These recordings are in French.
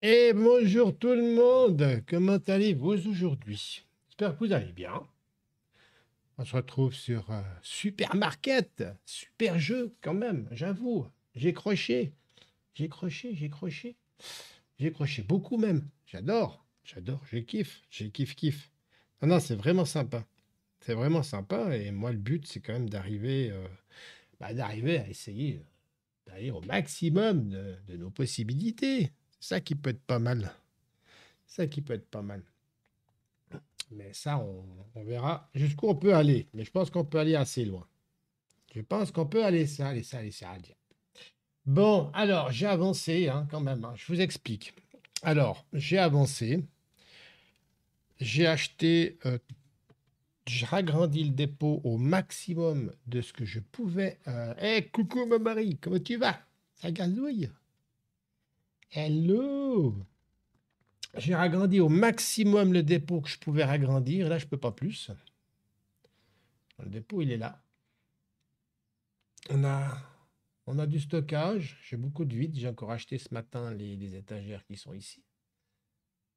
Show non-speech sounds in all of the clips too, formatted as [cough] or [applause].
Et bonjour tout le monde, comment allez-vous aujourd'hui J'espère que vous allez bien. On se retrouve sur euh, Supermarket, super jeu quand même, j'avoue. J'ai croché, j'ai croché, j'ai croché, j'ai croché beaucoup même. J'adore, j'adore, j'ai kiff, j'ai kiff kiff. Non, non, c'est vraiment sympa. C'est vraiment sympa et moi le but c'est quand même d'arriver euh, bah, d'arriver à essayer euh, d'aller au maximum de nos possibilités ça qui peut être pas mal. Ça qui peut être pas mal. Mais ça, on, verra jusqu'où on peut aller. Mais je pense qu'on peut aller assez loin. Je pense qu'on peut aller ça, aller ça, aller ça, Bon, alors j'ai avancé hein, quand même. Hein. je vous explique. Alors, j'ai avancé. J'ai acheté. Euh, j'ai agrandi le dépôt au maximum de ce que je pouvais. Euh, eh, coucou, ma Marie, comment tu vas Ça gazouille Hello! J'ai agrandi au maximum le dépôt que je pouvais agrandir. Là, je ne peux pas plus. Le dépôt, il est là. On a, on a du stockage. J'ai beaucoup de vide. J'ai encore acheté ce matin les, étagères qui sont ici.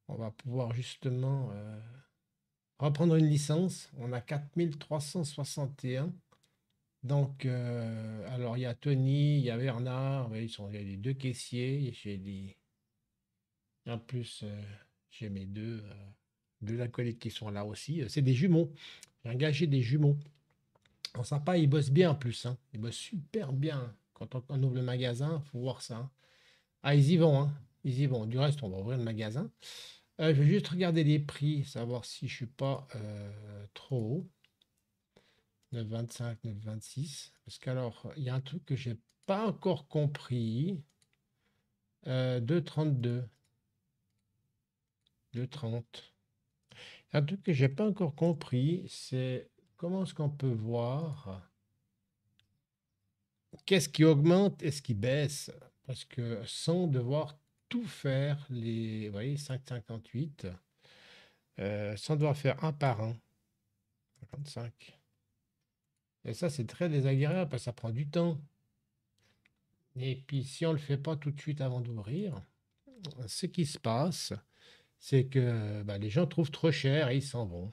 On va pouvoir justement euh, reprendre une licence. On a 4361 donc, euh, alors il y a Tony, il y a Bernard, ils sont, il y a les deux caissiers, j'ai les... En plus, euh, j'ai mes deux, de euh, deux acolytes qui sont là aussi. C'est des jumeaux. J'ai engagé des jumeaux. en sympa, ils bossent bien en plus. Hein. Ils bossent super bien. Quand on, ouvre le magasin, il faut voir ça. Hein. Ah, ils y vont. Hein. Ils y vont. Du reste, on va ouvrir le magasin. je vais juste regarder les prix, savoir si je ne suis pas trop haut. 9,25, 9,26. Parce qu'alors, il y a un truc que j'ai pas encore compris. 2,32. Euh, 2,30. Un truc que j'ai pas encore compris, c'est comment est-ce qu'on peut voir qu'est-ce qui augmente et ce qui baisse. Parce que sans devoir tout faire, les vous voyez, 5,58, euh, sans devoir faire un par un. 55. Et ça, c'est très désagréable parce que ça prend du temps. Et puis, si on ne le fait pas tout de suite avant d'ouvrir, ce qui se passe, c'est que ben, les gens trouvent trop cher et ils s'en vont.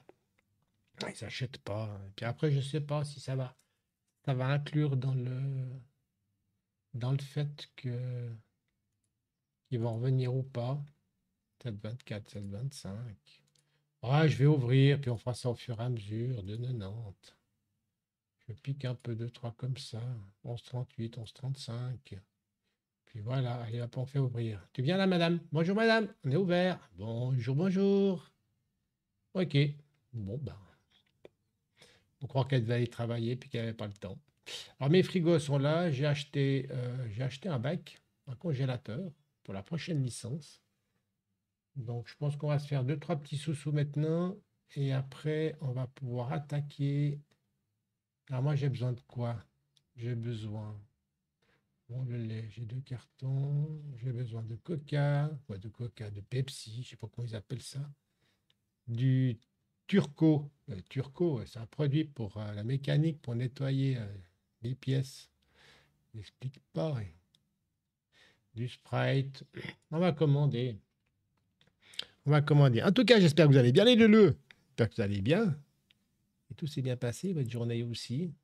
Ils n'achètent pas. Et puis après, je ne sais pas si ça va, ça va inclure dans le, dans le fait que ils vont revenir ou pas. 724, 725. Ah, je vais ouvrir, puis on fera ça au fur et à mesure de 90. Je pique un peu, de trois comme ça. 11, 38, 11, 35. Puis voilà, allez, hop, on fait ouvrir. Tu viens là, madame Bonjour, madame. On est ouvert. Bonjour, bonjour. Ok. Bon, ben. On croit qu'elle devait aller travailler puis qu'elle n'avait pas le temps. Alors, mes frigos sont là. J'ai acheté, euh, j'ai acheté un bac, un congélateur pour la prochaine licence. Donc, je pense qu'on va se faire deux, trois petits sous-sous maintenant. Et après, on va pouvoir attaquer alors ah, moi, j'ai besoin de quoi J'ai besoin. Bon, le lait, j'ai deux cartons. J'ai besoin de coca, de coca, de Pepsi, je sais pas comment ils appellent ça. Du Turco. Euh, turco, c'est un produit pour euh, la mécanique, pour nettoyer euh, les pièces. Je n'explique pas. Du Sprite. On va commander. On va commander. En tout cas, j'espère que vous allez bien, les deux. J'espère que vous allez bien tout s'est bien passé, votre journée aussi.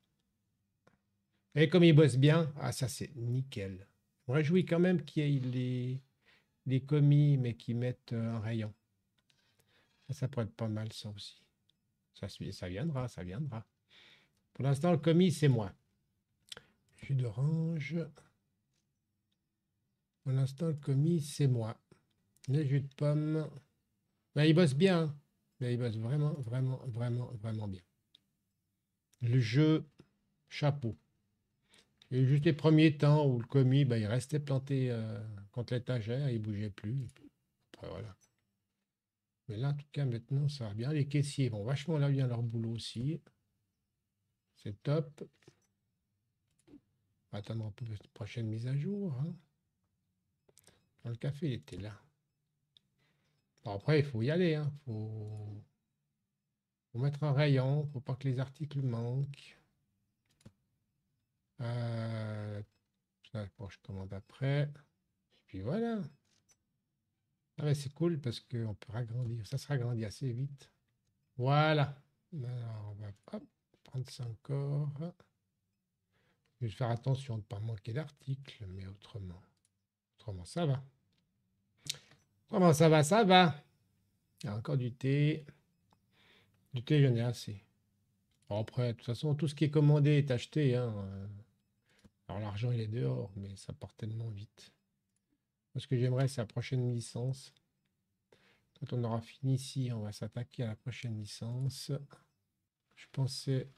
Et comme il bosse bien, ah ça c'est nickel. Moi je quand même qu'il y ait les, commis, mais qui mettent euh, un rayon. Ça, pourrait être pas mal ça aussi. Ça, ça viendra, ça viendra. Pour l'instant, le commis, c'est moi. Jus d'orange. Pour l'instant, le commis, c'est moi. Le jus de pomme. Mais ben, il bosse bien. Mais hein. ben, il bosse vraiment, vraiment, vraiment, vraiment bien le jeu chapeau. Et juste les premiers temps où le commis, ben, il restait planté euh, contre l'étagère, il ne bougeait plus. Après, voilà. Mais là, en tout cas, maintenant, ça va bien. Les caissiers vont vachement là bien leur boulot aussi. C'est top. On va attendre un peu prochaine mise à jour. Hein. Dans le café, il était là. après, il faut y aller. Hein. Faut mettre un rayon pour pas que les articles manquent. Euh, je commande après. Et puis voilà. Ah ben, c'est cool parce qu'on peut agrandir. Ça sera agrandi assez vite. Voilà. on va prendre ça encore. Je vais faire attention de ne pas manquer d'articles, mais autrement. Autrement, ça va. comment ça va, ça va. Il y a encore du thé. Du thé, j'en ai assez. après, de toute façon, tout ce qui est commandé est acheté. Hein, euh. Alors l'argent, il est dehors, mais ça part tellement vite. ce que j'aimerais, c'est la prochaine licence. Quand on aura fini ici, on va s'attaquer à la prochaine licence. Je pensais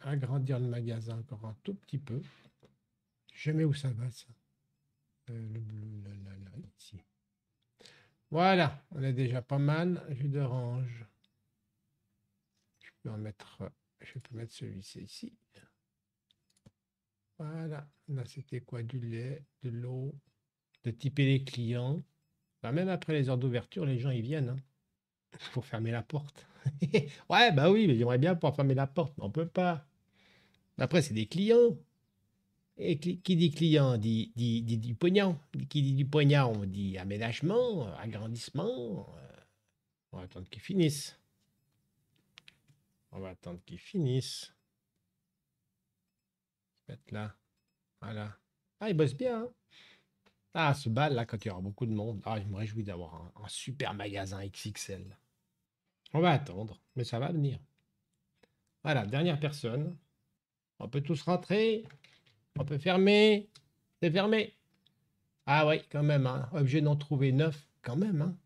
agrandir le magasin encore un tout petit peu. Jamais où ça va, ça. Euh, le bleu, là, là, ici. Voilà, on est déjà pas mal. Jus d'orange. Je vais mettre, je peux mettre celui-ci ici. Voilà. Là, c'était quoi? Du lait, de l'eau, de typer les clients. Bah, même après les heures d'ouverture, les gens, ils viennent. Il hein, faut fermer la porte. [laughs] ouais, bah oui, mais j'aimerais bien pouvoir fermer la porte, mais on ne peut pas. Après, c'est des clients. Et qui dit client dit, du pognon. Qui dit du pognon, on dit aménagement, agrandissement. Euh, on va attendre qu'ils finissent. On va attendre qu'ils finissent. là. Voilà. Ah, ils bossent bien. Hein. ah, ce bal là, quand il y aura beaucoup de monde. Ah, je me réjouis d'avoir un, super magasin XXL. On va attendre, mais ça va venir. Voilà, dernière personne. On peut tous rentrer. On peut fermer. C'est fermé. Ah oui, quand même. Hein. Obligé d'en trouver neuf, quand même. Hein.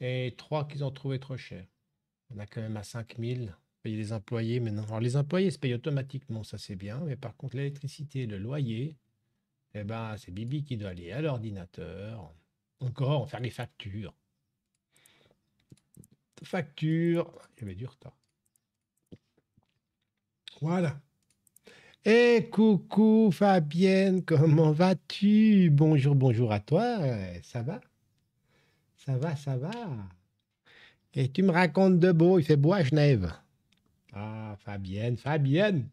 Et trois qu'ils ont trouvé trop cher. On a quand même à 5000 payer les employés maintenant. Alors les employés se payent automatiquement, ça c'est bien, mais par contre l'électricité, le loyer, et eh ben, c'est Bibi qui doit aller à l'ordinateur, encore faire les factures. Factures, il y avait du retard. Voilà. Eh, coucou Fabienne, comment vas-tu Bonjour, bonjour à toi, ça va Ça va, ça va et tu me racontes de beau, il fait beau à Genève. Ah, Fabienne, Fabienne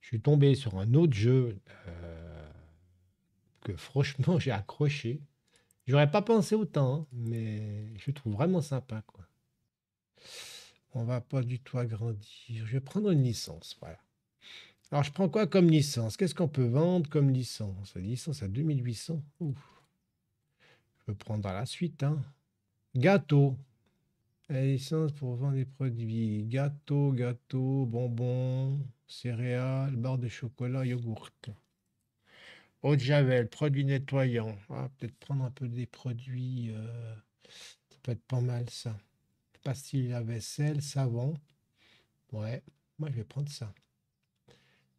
Je suis tombé sur un autre jeu euh, que franchement [laughs] j'ai accroché. J'aurais pas pensé autant, hein, mais je le trouve vraiment sympa. Quoi. On va pas du tout agrandir. Je vais prendre une licence, voilà. Alors je prends quoi comme licence Qu'est-ce qu'on peut vendre comme licence La licence à 2800. Je vais prendre à la suite. Hein. Gâteau. La licence pour vendre des produits gâteaux, gâteaux, bonbons, céréales, barres de chocolat, yogourt. Eau de javel, produits nettoyants. Ah, peut-être prendre un peu des produits. Euh, ça peut être pas mal ça. Pastille à vaisselle, savon. Ouais, moi je vais prendre ça.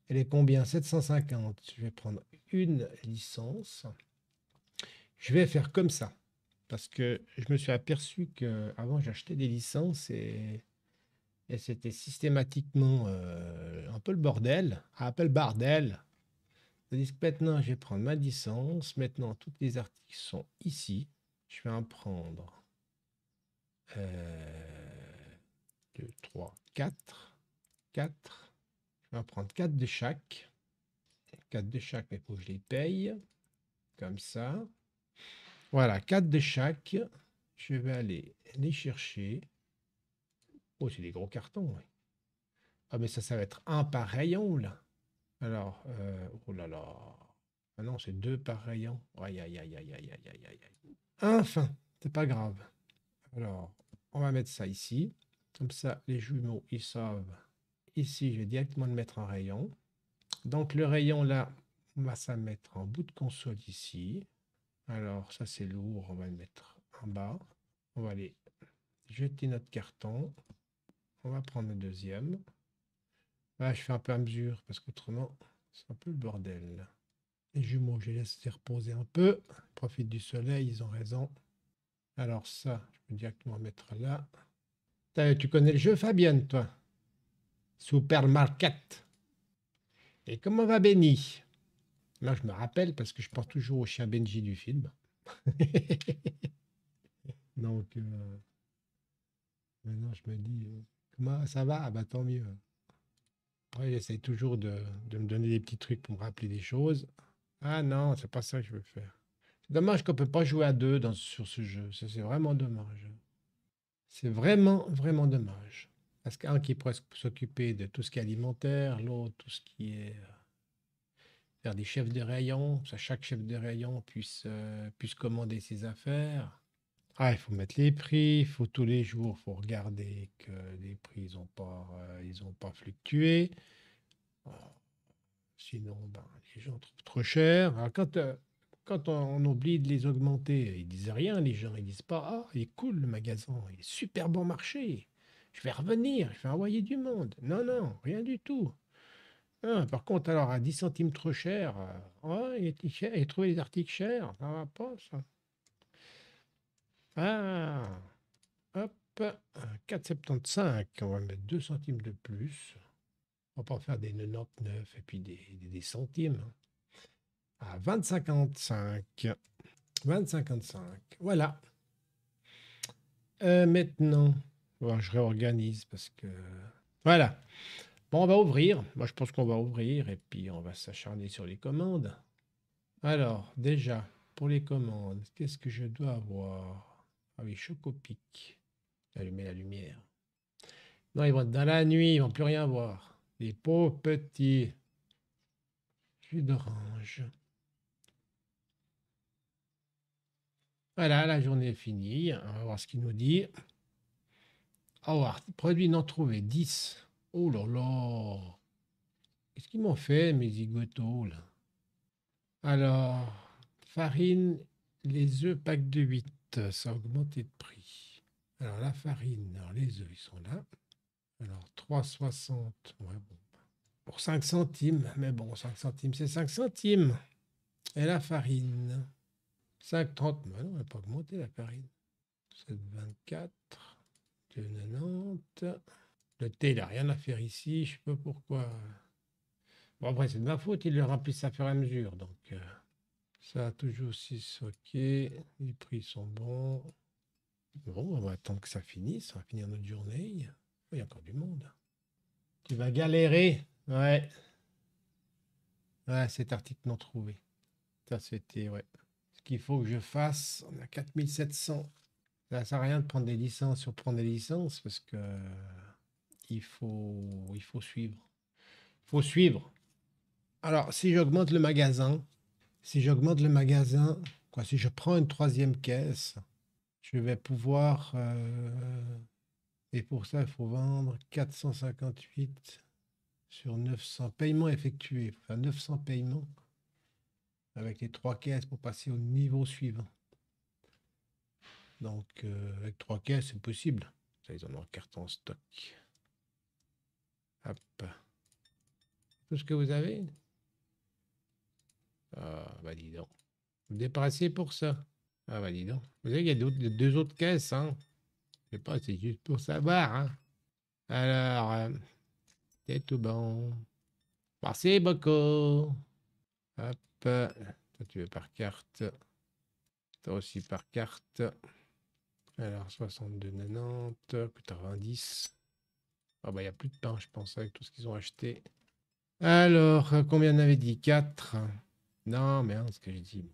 Elle est combien 750. Je vais prendre une licence. Je vais faire comme ça. Parce que je me suis aperçu que avant j'achetais des licences et, c'était systématiquement euh, un peu le bordel, un peu le bordel. maintenant, je vais prendre ma licence. Maintenant, tous les articles sont ici. Je vais en prendre 2, 3, 4. 4. Je vais en prendre 4 de chaque. 4 de chaque, mais il faut que je les paye. Comme ça. Voilà, 4 de chaque. Je vais aller les chercher. Oh, c'est des gros cartons. Hein. Ah, mais ça, ça va être un par rayon, là. Alors, euh, oh là là. Ah non, c'est deux par rayon. Aïe, aïe, aïe, aïe, aïe, aïe, aïe, aïe. Enfin, c'est pas grave. Alors, on va mettre ça ici. Comme ça, les jumeaux, ils savent. Ici, je vais directement le mettre en rayon. Donc, le rayon, là, on va ça mettre en bout de console ici. Alors, ça c'est lourd, on va le mettre en bas. On va aller jeter notre carton. On va prendre le deuxième. je fais un peu à mesure parce qu'autrement, c'est un peu le bordel. Les jumeaux, je les laisse reposer un peu. Profite du soleil, ils ont raison. Alors ça, je peux directement mettre là. Tu connais le jeu, Fabienne, toi Supermarket. Et comment va Béni Là, je me rappelle parce que je pense toujours au chien Benji du film. [laughs] Donc, euh, maintenant, je me dis, comment ça va ah, bah, tant mieux. Après, j'essaie toujours de, me donner des petits trucs pour me rappeler des choses. Ah non, c'est pas ça que je veux faire. dommage qu'on ne peut pas jouer à deux dans, sur ce jeu. c'est vraiment dommage. C'est vraiment, vraiment dommage. Parce qu'un qui pourrait s'occuper de tout ce qui est alimentaire, l'autre, tout ce qui est. Euh, faire des chefs de rayon, ça chaque chef de rayon puisse, euh, puisse commander ses affaires. Ah, il faut mettre les prix, il faut tous les jours, faut regarder que les prix n'ont pas, euh, ils pas fluctué. Euh, sinon, ben, les gens trouvent trop cher. quand, on, oublie de les augmenter, ils disent rien, les gens, ils disent pas Ah, il est cool le magasin, il est super bon marché, je vais revenir, je vais envoyer du monde. Non, non, rien du tout. Ah, par contre, alors, à 10 centimes trop cher, euh, il y et trouver les articles chers, ça va pas, ça. Ah, hop, 4,75, on va mettre 2 centimes de plus. On va pas faire des 99 et puis des, centimes. À 20,55. 20,55, voilà. Euh, maintenant, je réorganise parce que... Voilà. Bon, on va ouvrir. Moi, je pense qu'on va ouvrir et puis on va s'acharner sur les commandes. Alors, déjà, pour les commandes, qu'est-ce que je dois avoir Ah oui, Chocopic. Allumer la lumière. Non, ils vont être dans la nuit, ils vont plus rien voir. Les pauvres petits. Jus d'orange. Voilà, la journée est finie. On va voir ce qu'il nous dit. Oh, produit non trouvé, 10. Oh là là Qu'est-ce qu'ils m'ont fait, mes zigotos, là Alors, farine, les œufs pack de 8, ça a augmenté de prix. Alors, la farine, les œufs, ils sont là. Alors, 3,60, ouais, bon. Pour 5 centimes, mais bon, 5 centimes, c'est 5 centimes. Et la farine 5,30, mais non, n'a pas augmenté, la farine. 7,24, 2,90... Le thé, il n'a rien à faire ici, je ne sais pas pourquoi. Bon, après, c'est de ma faute, Il le ça, à fur et à mesure. Donc, euh, ça a toujours 6, ok. Les prix sont bons. Bon, on va attendre que ça finisse, on va finir notre journée. Il y a encore du monde. Tu vas galérer. Ouais. Ouais, cet article non trouvé. Ça, c'était, ouais. Ce qu'il faut que je fasse, on a 4700. Ça ne sert à rien de prendre des licences sur prendre des licences parce que. Euh, il faut, il faut suivre. Il faut suivre. Alors, si j'augmente le magasin, si j'augmente le magasin, quoi, si je prends une troisième caisse, je vais pouvoir. Euh, et pour ça, il faut vendre 458 sur 900 paiements effectués. Enfin, 900 paiements avec les trois caisses pour passer au niveau suivant. Donc, euh, avec trois caisses, c'est possible. Ça, ils en ont en carton stock. Hop. Tout ce que vous avez Ah, bah dis donc. Vous dépassez pour ça. Ah, bah dis donc. Vous avez, il y a deux, autres caisses, hein. Je sais pas, c'est juste pour savoir, hein. Alors, euh, c'est tout bon. Merci beaucoup. Hop. Toi, tu veux par carte. Toi aussi par carte. Alors, 62,90. 90. Ah bah, il n'y a plus de pain, je pense, avec tout ce qu'ils ont acheté. Alors, euh, combien on avait dit 4 Non, mais ce que j'ai dit.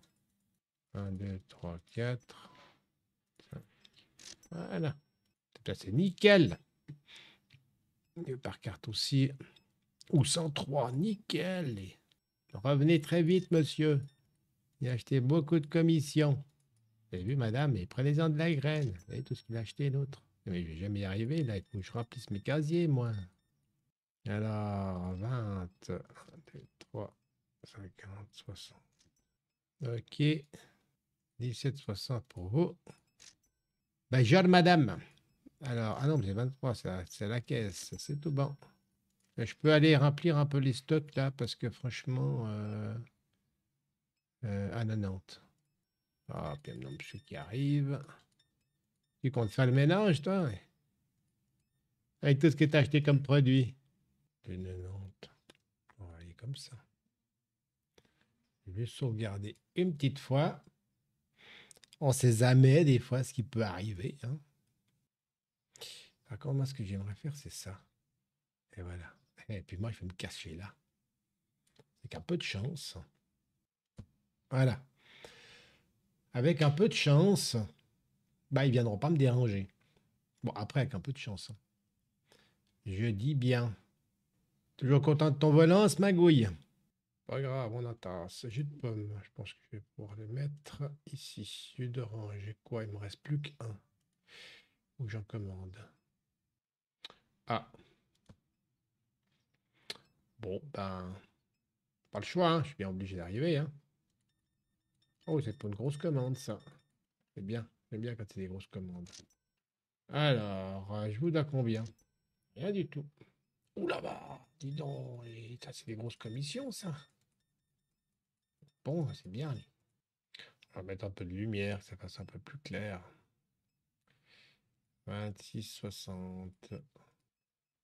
1, 2, 3, 4. Voilà. C'est nickel. par carte aussi. Ou 103, nickel. revenez très vite, monsieur. Il a acheté beaucoup de commissions. Vous avez vu, madame, et prenez-en de la graine. Vous voyez tout ce qu'il a acheté, l'autre. Mais je vais jamais y arriver, là, il que je remplisse mes casiers, moi. Alors, 20, 3, 50, 60. Ok. 17, 60 pour vous. Ben, Bonjour, madame. Alors, ah non, mais c'est 23, c'est la caisse. C'est tout bon. Euh, je peux aller remplir un peu les stocks, là, parce que franchement... Euh, euh, à 90. Ah, puis il y a qui arrive. Tu comptes faire le mélange, toi Avec tout ce que tu as acheté comme produit. On va aller comme ça. Je vais sauvegarder une petite fois. On sait jamais des fois ce qui peut arriver. Hein. moi, ce que j'aimerais faire, c'est ça. Et voilà. Et puis moi, je vais me cacher là. Avec un peu de chance. Voilà. Avec un peu de chance, bah, ils viendront pas me déranger. Bon, après, avec un peu de chance. Hein. Je dis bien. Toujours content de ton volant, ce magouille. Pas grave, on attend. C'est jus de pomme. Je pense que je vais pouvoir les mettre ici. Jus d'orange. quoi Il me reste plus qu'un. Ou j'en commande. Ah. Bon, ben. Pas le choix, hein. je suis bien obligé d'arriver. Hein. Oh, c'est pour une grosse commande, ça. C'est bien. J'aime bien quand c'est des grosses commandes. Alors, euh, je vous donne combien Rien du tout. Ouh là-bas Dis donc, c'est des grosses commissions, ça. Bon, c'est bien. On va mettre un peu de lumière, ça fasse un peu plus clair. 26, 60.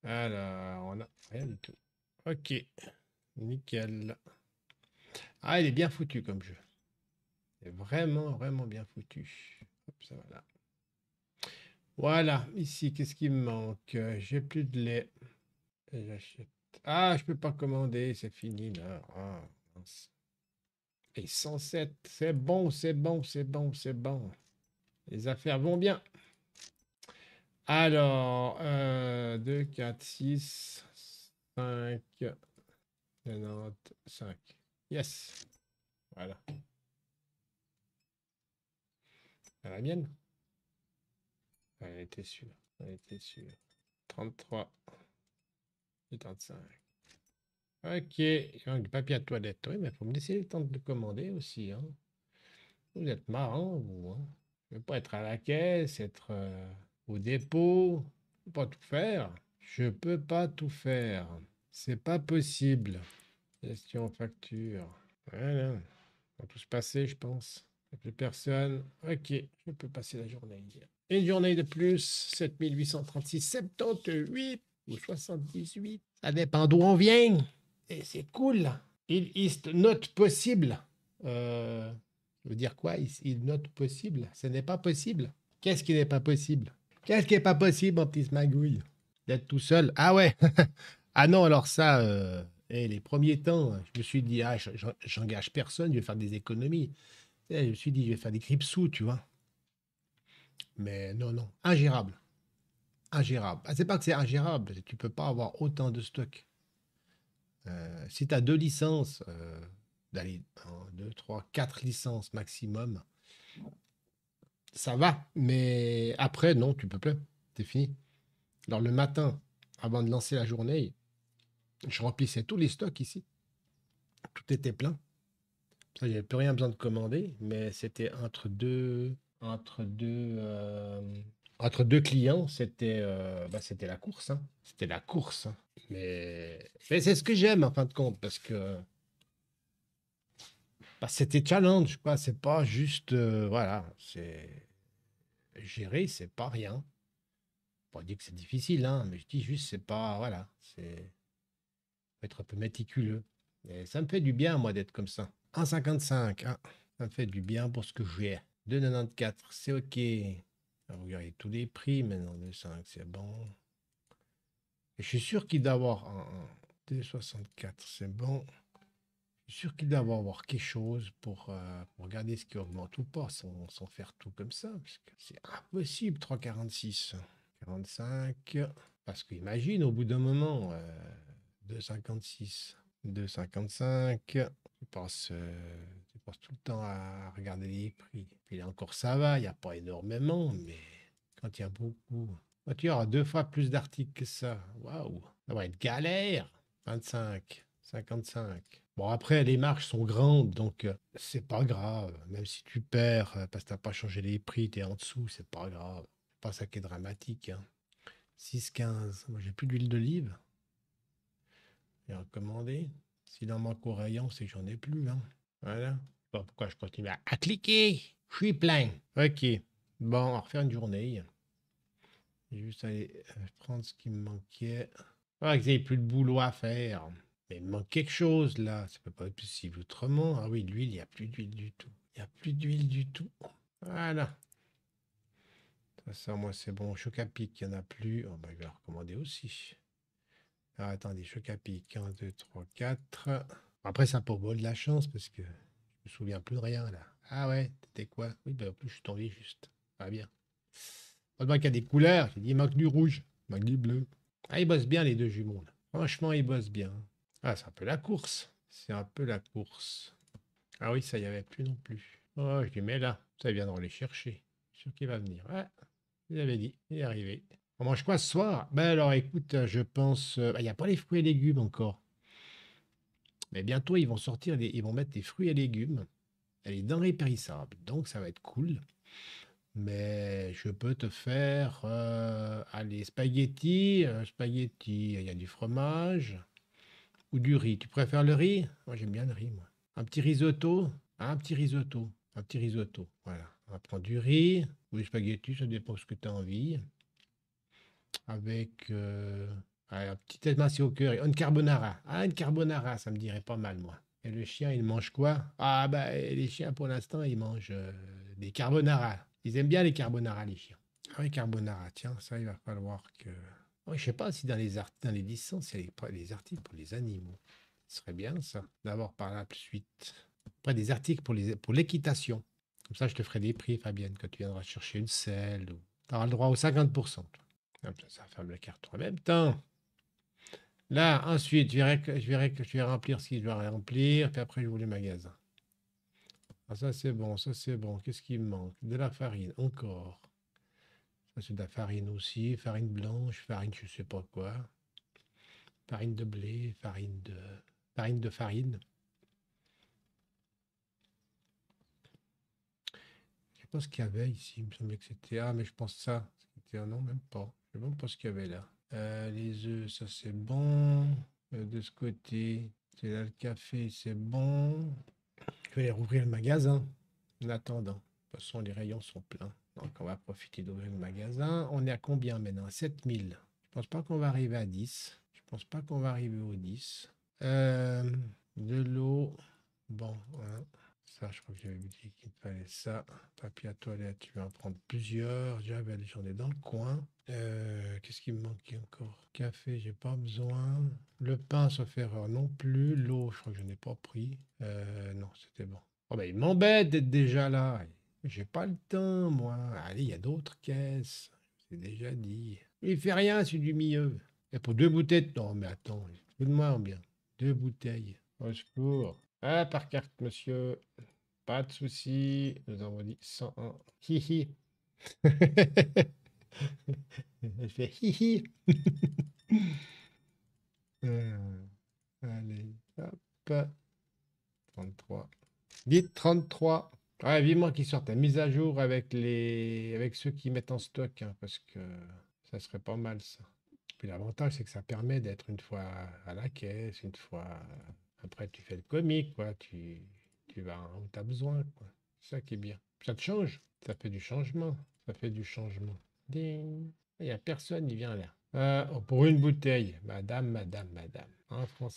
Alors, on a rien du tout. Ok. Nickel. Ah, il est bien foutu comme jeu. est vraiment, vraiment bien foutu. Voilà. voilà. Ici, qu'est-ce qui me manque J'ai plus de lait. Ah, je peux pas commander. C'est fini là. Ah, Et 107. C'est bon, c'est bon, c'est bon, c'est bon. Les affaires vont bien. Alors, 2, 4, 6, 5, 95, 5. Yes. Voilà la mienne Elle était sûre. Elle était sûre. 33. 35. Ok, il du papier à toilette. Oui, mais il faut me laisser le temps de commander aussi. Hein. Vous êtes marrant, vous. Hein. Je ne pas être à la caisse, être euh, au dépôt. Je pas tout faire. Je peux pas tout faire. C'est pas possible. Gestion facture. Voilà. tout se passer, je pense. Plus personne. Ok, je peux passer la journée. Une journée de plus, 7836, 78 ou 78. Ça dépend d'où on vient. Et c'est cool. Il est note possible. Euh, je veux dire quoi il, note possible. Ce n'est pas possible. Qu'est-ce qui n'est pas possible Qu'est-ce qui n'est pas possible, mon petit smagouille D'être tout seul. Ah ouais [laughs] Ah non, alors ça, euh, eh, les premiers temps, je me suis dit, ah, j'engage personne, je vais faire des économies je me suis dit, je vais faire des grips sous, tu vois. Mais non, non, ingérable. Ingérable. Ce ah, c'est pas que c'est ingérable, tu peux pas avoir autant de stocks. Euh, si tu as deux licences, euh, d'aller 1, 2, 3, 4 licences maximum, ça va. Mais après, non, tu peux plus. C'est fini. Alors le matin, avant de lancer la journée, je remplissais tous les stocks ici. Tout était plein. Il n'y avait plus rien besoin de commander, mais c'était entre deux, entre deux, euh, entre deux clients, c'était, euh, bah, c'était la course. Hein. C'était la course. Hein. Mais, c'est ce que j'aime en fin de compte parce que bah, c'était challenge. C'est pas juste, euh, voilà, c'est gérer, c'est pas rien. On dit que c'est difficile, hein, mais je dis juste, c'est pas, voilà, c'est être un peu méticuleux. Et ça me fait du bien, moi, d'être comme ça. 1,55. Ah, ça me fait du bien pour ce que j'ai. 2,94, c'est OK. regardez tous les prix maintenant. 2,5, c'est bon. je suis sûr qu'il doit avoir un, 2,64, c'est bon. Je suis sûr qu'il doit avoir quelque chose euh, pour, regarder ce qui augmente ou pas, sans, faire tout comme ça, c'est impossible, 3,46. 45, parce qu'imagine, au bout d'un moment, 2,56, euh, 2,55, tu penses euh, tu tout le temps à regarder les prix. Puis là encore, ça va, il n'y a pas énormément, mais quand il y a beaucoup. tu auras deux fois plus d'articles que ça. Waouh, ça va être galère. 25, 55. Bon, après, les marges sont grandes, donc euh, c'est pas grave. Même si tu perds euh, parce que t'as pas changé les prix, tu es en dessous, c'est pas grave. Pas ça qui est dramatique. 6,15. Hein. Moi, j'ai plus d'huile d'olive. J'ai recommandé. S'il en manque au rayon, c'est que j'en ai plus. Hein. Voilà. pourquoi je continue à, cliquer? Je suis plein. OK. Bon, on va refaire une journée. vais juste aller euh, prendre ce qui me manquait. Ah, que j'ai plus de boulot à faire. Mais il me manque quelque chose là. Ça peut pas être possible autrement. Ah oui, l'huile, il n'y a plus d'huile du tout. Il n'y a plus d'huile du tout. Voilà. Ça, moi, c'est bon. Chocapic, il n'y en a plus. Oh, bah, je vais recommander aussi attendez, je capique. 1, 2, 3, 4. Après, ça pour beau de la chance parce que je me souviens plus de rien là. Ah ouais, t'étais quoi Oui, ben en plus, je suis tombé juste. Pas bien. Heureusement qu'il y a des couleurs. J'ai dit, il manque du rouge, il manque du bleu. Ah, ils bossent bien les deux jumeaux là. Franchement, ils bossent bien. Ah, c'est un peu la course. C'est un peu la course. Ah oui, ça y avait plus non plus. Oh, je lui mets là. Ça viendra les chercher. Je suis sûr qu'il va venir. Ouais, ah, il avez dit, il est arrivé. On mange quoi ce soir Ben alors écoute, je pense. Euh, bah, il n'y a pas les fruits et légumes encore. Mais bientôt, ils vont sortir, ils vont mettre des fruits et légumes. Elle les denrées périssables. Donc ça va être cool. Mais je peux te faire. Euh, allez, spaghettis. Euh, spaghettis, il y a du fromage. Ou du riz. Tu préfères le riz Moi j'aime bien le riz, moi. Un petit risotto. Hein, un petit risotto. Un petit risotto. Voilà. On va prendre du riz ou des spaghettis, ça dépend de ce que tu as envie avec euh, un petit massée au cœur une carbonara. Ah, une carbonara, ça me dirait pas mal, moi. Et le chien, il mange quoi Ah, bah, les chiens, pour l'instant, ils mangent euh, des carbonara. Ils aiment bien les carbonara, les chiens. Ah carbonara, tiens, ça, il va falloir que... Oh, je sais pas si dans les, dans les licences, il y a des articles pour les animaux. Ce serait bien, ça. D'abord, par la suite. Après, des articles pour l'équitation. Pour Comme ça, je te ferai des prix, Fabienne, quand tu viendras chercher une selle. Ou... Tu auras le droit aux 50%. Ça ça ferme la carte en même temps. Là, ensuite, je verrai je, je vais remplir ce qu'il doit remplir, puis après, je vous les magasin. Ah, ça, c'est bon, ça, c'est bon. Qu'est-ce qui me manque De la farine, encore. Ça, c'est de la farine aussi. Farine blanche, farine je sais pas quoi. Farine de blé, farine de... Farine de farine. Je pense qu'il y avait ici, il me semblait que c'était... Ah, mais je pense ça. C'était... Non, même pas. Je pas ce qu'il y avait là. Euh, les œufs, ça c'est bon. Euh, de ce côté, c'est là le café, c'est bon. Je vais rouvrir le magasin en attendant. De toute façon, les rayons sont pleins. Donc, on va profiter d'ouvrir le magasin. On est à combien maintenant 7000. Je pense pas qu'on va arriver à 10. Je pense pas qu'on va arriver au 10. Euh, de l'eau. Bon, ça, je crois que j'avais dit qu'il fallait ça. Papier à toilette, je vais en prendre plusieurs. J'avais ben, j'en ai dans le coin. Euh, qu'est-ce qui me manque encore Café, j'ai pas besoin. Le pain, sauf erreur non plus. L'eau, je crois que je n'ai pas pris. Euh, non, c'était bon. Oh, ben, il m'embête d'être déjà là. J'ai pas le temps, moi. Allez, il y a d'autres caisses. C'est déjà dit. Il fait rien, c'est du milieu. Et pour deux bouteilles de... Non, mais attends, fais-moi bien. Deux bouteilles. Au secours. Ah, par carte, monsieur. Pas de souci. Nous avons dit 101. hi, [laughs] Je fais hi [laughs] euh, allez, hop. 33. Dites 33. Ah, vivement qu'ils sortent la mise à jour avec, les... avec ceux qui mettent en stock, hein, parce que ça serait pas mal ça. Puis l'avantage, c'est que ça permet d'être une fois à la caisse, une fois après, tu fais le comique, quoi. Tu, vas où tu as besoin, quoi. C'est ça qui est bien. Ça te change. Ça fait du changement. Ça fait du changement. Ding. Il n'y a personne, il vient là. Euh, oh, pour une bouteille, madame, madame, madame. 1 franc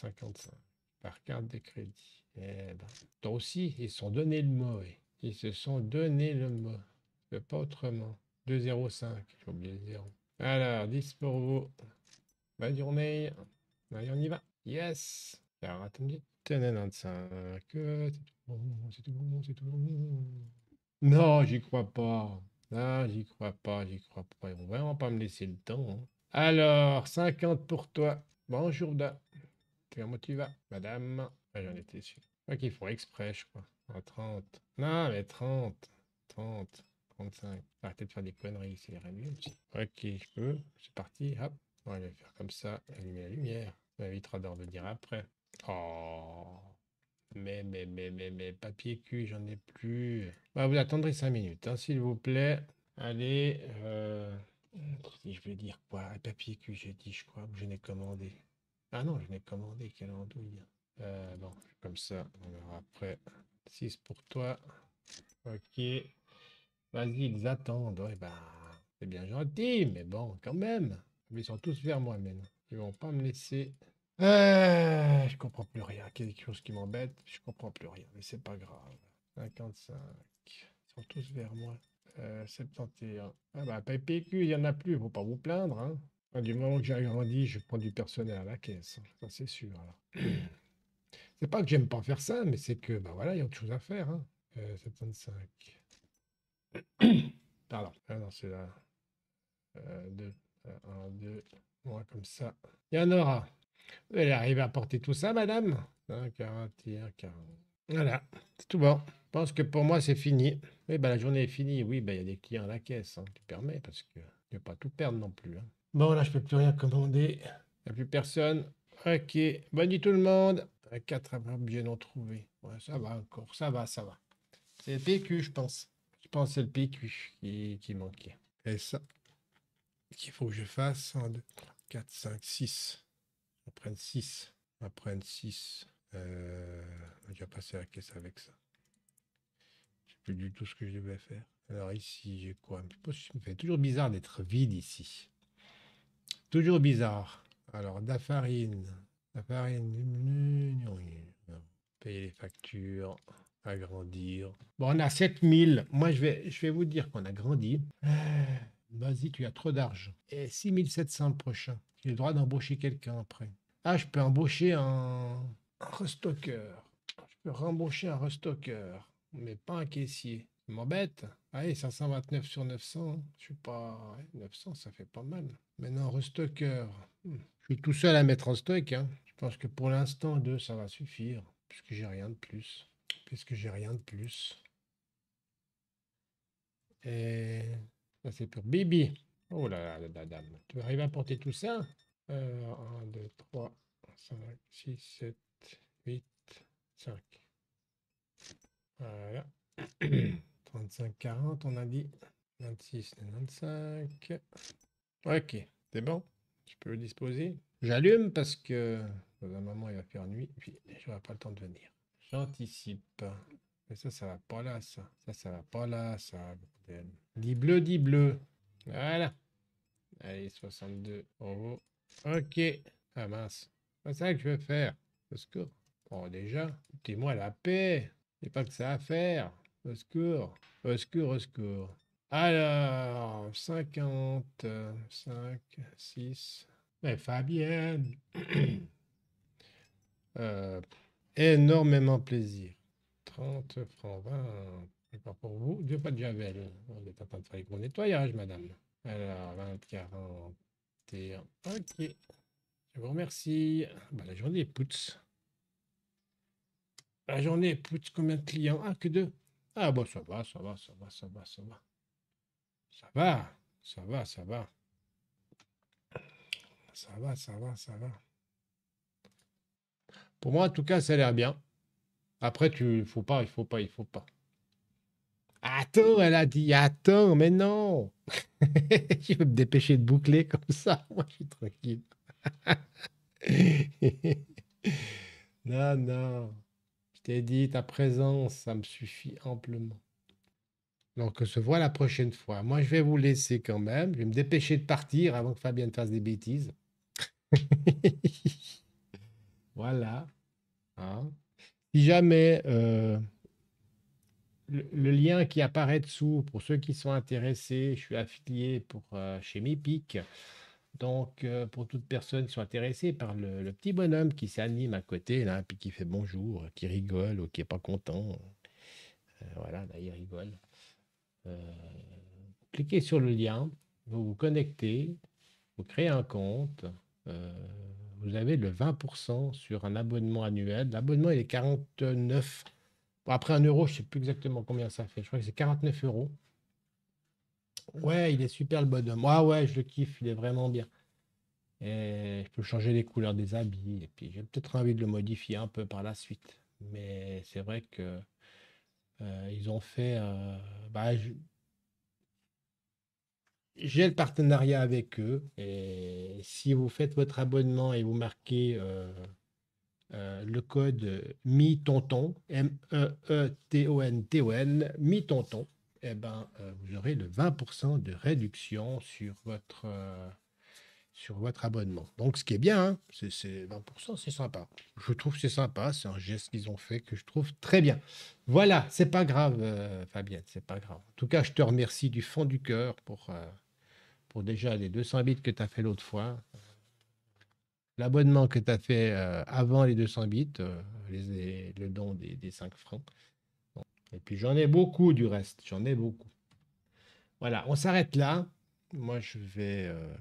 par carte de crédit. Eh ben, toi aussi, ils se sont donné le mot. Ils se sont donné le mot. Pas autrement. 2,05. J'ai oublié le zéro. Alors, 10 pour vous. Bonne journée. on y va. Yes. Alors, attendez. Euh, c'est tout bon, c'est tout bon, c'est tout bon. Non, j'y crois pas. Non, j'y crois pas, j'y crois pas. Ils vont vraiment pas me laisser le temps. Hein. Alors, 50 pour toi. Bonjour, Da. Comment tu vas, madame ah, J'en étais sûr. Ok, qu'ils font exprès, je crois. 30. Ah, non, mais 30. 30. 35. Arrêtez de faire des conneries, c'est les Ok, je peux. C'est parti. Hop. On va faire comme ça. Allumer la lumière. Ça m'évitera d'en revenir après. Oh. Mais, mais, mais, mais, mais, papier cul, j'en ai plus. Bah, vous attendrez 5 minutes, hein, s'il vous plaît. Allez, euh... je vais dire quoi Papier cul, j'ai dit, je crois, que je n'ai commandé. Ah non, je n'ai commandé, quelle andouille. Euh, bon, comme ça, on verra après. 6 pour toi. Ok. Vas-y, ils attendent. Bah, c'est bien gentil, mais bon, quand même. Ils sont tous vers moi maintenant. Ils vont pas me laisser je eh, je comprends plus rien. Quelque chose qui m'embête. Je comprends plus rien, mais c'est pas grave. 55. Ils sont tous vers moi. Euh, 71. Ah bah, il n'y en a plus. Faut pas vous plaindre. Hein. du moment que j'ai grandi, je prends du personnel à la caisse. Hein. c'est sûr. [clears throat] C'est pas que j'aime pas faire ça, mais c'est que, bah voilà, il y a autre chose à faire. Hein. Euh, 75. [clears throat] Pardon. Ah c'est là. 2, 1, 2. Moi, comme ça. Il y en aura. Elle arrive à porter tout ça, madame 1, hein, Voilà, c'est tout bon. Je pense que pour moi, c'est fini. Oui, ben la journée est finie. Oui, ben, il y a des clients à la caisse. Hein. Tu permets parce que ne ne pas tout perdre non plus. Hein. Bon, là, je ne peux plus rien commander. Il n'y a plus personne. Ok. Bonne nuit tout le monde. 4 bien en trouvé. Ouais, ça va encore. Ça va, ça va. C'est le PQ, je pense. Je pense que c'est le PQ qui, manquait. Et ça, qu'il faut que je fasse 1, 2, 4, 5, 6. On 6. On va 6. on passer la caisse avec ça. Je sais plus du tout ce que je devais faire. Alors ici, j'ai quoi C'est toujours bizarre d'être vide ici. Toujours bizarre. Alors, la farine. Payer les factures. Agrandir. Bon, on a 7000. Moi, je vais, je vais vous dire qu'on a grandi. Ah, Vas-y, tu as trop d'argent. Et 6700 le prochain. J'ai le droit d'embaucher quelqu'un après. Ah, je peux embaucher un, restocker. Je peux rembaucher un restocker, mais pas un caissier. M'embête. Allez, ah 529 sur 900. Hein. Je suis pas. 900, ça fait pas mal. Maintenant, restocker. Hmm. Je suis tout seul à mettre en stock. Hein. Je pense que pour l'instant, deux, ça va suffire. Puisque j'ai rien de plus. Puisque j'ai rien de plus. Et c'est pour Bibi. Oh là là, la dame. Tu arrives à porter tout ça 1, 2, 3, 5, 6, 7, 8, 5. Voilà. 35, [clears throat] 40, on a dit. 26, 25. Ok, c'est bon. Je peux le disposer. J'allume parce que dans un moment, il va faire nuit. Puis, je n'aurai pas le temps de venir. J'anticipe. Mais ça, ça va pas là, ça. Ça, ça va pas là, ça, ben. Dis bleu, dis bleu. Voilà. Allez, 62 euros. Ok. Ah mince. C'est ça que je vais faire. Au secours. Bon, déjà, écoutez moi la paix. C'est pas que ça à faire. Au secours. Au secours, au secours. Alors, 55 5, 6. Mais Fabienne. [clears throat] Euh, énormément plaisir. 30 francs 20 pas pour vous. Je n'ai pas de Javel. On est en train de faire gros nettoyage, madame. Alors, 20, 40 Ok. Je vous remercie. Bah, la journée est poutre. La journée est poutre. Combien de clients Ah, que deux. Ah, bon, ça va, ça va, ça va, ça va, ça va. Ça va, ça va, ça va. Ça va, ça va, ça va. Pour moi, en tout cas, ça a l'air bien. Après, tu faut pas, il faut pas, il faut pas. Attends, elle a dit attends, mais non. [laughs] je vais me dépêcher de boucler comme ça. [laughs] Moi, je suis tranquille. [laughs] non, non. Je t'ai dit, ta présence, ça me suffit amplement. Donc, on se voit la prochaine fois. Moi, je vais vous laisser quand même. Je vais me dépêcher de partir avant que ne fasse des bêtises. voilà. Hein si jamais euh, le, lien qui apparaît dessous, pour ceux qui sont intéressés, je suis affilié pour, euh, chez Mepic. Donc, euh, pour toute personne qui est intéressée par le, petit bonhomme qui s'anime à côté, là, puis qui fait bonjour, qui rigole ou qui n'est pas content. voilà, là, il rigole. cliquez sur le lien, vous vous connectez, vous créez un compte. Vous avez le 20% sur un abonnement annuel. L'abonnement, il est 49. Après un euro, je ne sais plus exactement combien ça fait. Je crois que c'est 49 euros. Ouais, il est super le bonhomme. Ouais, ah ouais, je le kiffe, il est vraiment bien. Et je peux changer les couleurs des habits. Et puis j'ai peut-être envie de le modifier un peu par la suite. Mais c'est vrai que euh, ils ont fait. Euh, bah, j'ai le partenariat avec eux. Et si vous faites votre abonnement et vous marquez euh, euh, le code MITONTON, M-E-E-T-O-N-T-O-N, MITONTON, eh ben, euh, vous aurez le 20% de réduction sur votre, sur votre abonnement. Donc, ce qui est bien, hein, c'est, c'est 20%, c'est sympa. Je trouve que c'est sympa. C'est un geste qu'ils ont fait que je trouve très bien. Voilà, c'est pas grave, Fabienne, c'est pas grave. En tout cas, je te remercie du fond du cœur pour pour déjà les 200 bits que tu as fait l'autre fois, l'abonnement que tu as fait euh, avant les 200 bits, euh, les, le don des, des 5 francs. Et puis j'en ai beaucoup du reste, j'en ai beaucoup. Voilà, on s'arrête là. Moi, je vais, euh,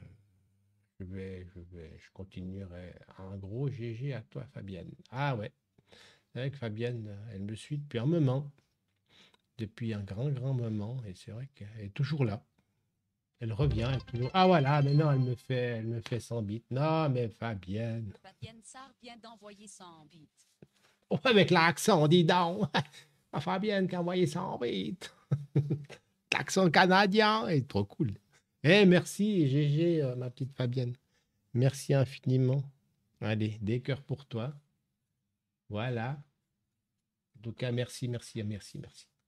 je vais, je vais, je continuerai. Un gros GG à toi, Fabienne. Ah ouais, avec Fabienne, elle me suit depuis un moment, depuis un grand, grand moment, et c'est vrai qu'elle est toujours là. Elle revient. Ah voilà, mais non, elle me fait, elle me fait 100 bits. Non, mais Fabienne. Fabienne ça vient d'envoyer 100 bits. avec l'accent, dis donc. [laughs] Ah, Fabienne qui a envoyé 100 bits. [laughs] l'accent canadien est trop cool. Eh, merci, GG, euh, ma petite Fabienne. Merci infiniment. Allez, des cœurs pour toi. Voilà. En tout cas, merci, merci, merci, merci.